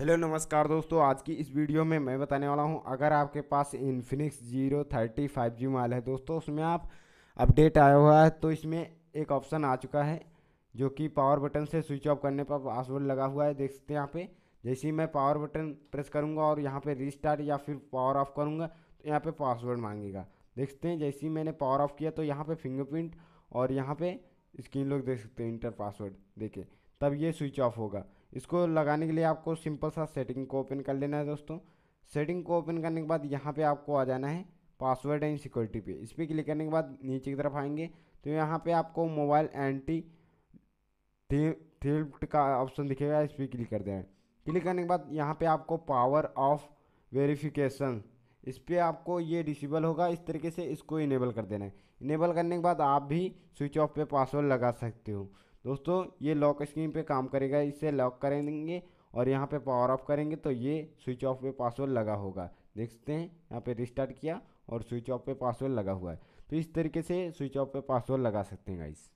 hello नमस्कार दोस्तों आज की इस वीडियो में मैं बताने वाला हूं अगर आपके पास Infinix zero thirty five G mobile है दोस्तों उसमें आप अपडेट आया हुआ है तो इसमें एक ऑप्शन आ चुका है जो कि पावर बटन से स्विच ऑफ करने पर पासवर्ड लगा हुआ है देख सकते हैं यहाँ पे जैसे ही मैं पावर बटन प्रेस करूँगा और यहाँ पर रिस्टार्ट या फिर पावर ऑफ करूँगा तो यहाँ पर पासवर्ड मांगेगा देख सकते हैं जैसे ही मैंने पावर ऑफ किया तो यहाँ पर फिंगरप्रिंट और यहाँ पर स्क्रीन लोग देख सकते हैं इंटर पासवर्ड देखे तब ये स्विच ऑफ होगा इसको लगाने के लिए आपको सिंपल सा सेटिंग को ओपन कर लेना है दोस्तों सेटिंग को ओपन करने के बाद यहाँ पे आपको आ जाना है पासवर्ड एंड सिक्योरिटी पे इस पर क्लिक करने के बाद नीचे की तरफ आएंगे तो यहाँ पे आपको मोबाइल एंटी थिल्ट का ऑप्शन दिखेगा इस पर क्लिक कर देना क्लिक करने के बाद यहाँ पे आपको पावर ऑफ वेरिफिकेशन इस पर आपको ये डिसेबल होगा इस तरीके से इसको इनेबल कर देना है इनेबल करने के बाद आप भी स्विच ऑफ पे पासवर्ड लगा सकते हो दोस्तों ये लॉक स्क्रीन पे काम करेगा इसे लॉक करेंगे और यहाँ पे पावर ऑफ करेंगे तो ये स्विच ऑफ पे पासवर्ड लगा होगा देखते हैं यहाँ पे रिस्टार्ट किया और स्विच ऑफ पे पासवर्ड लगा हुआ है तो इस तरीके से स्विच ऑफ पे पासवर्ड लगा सकते हैं गाइस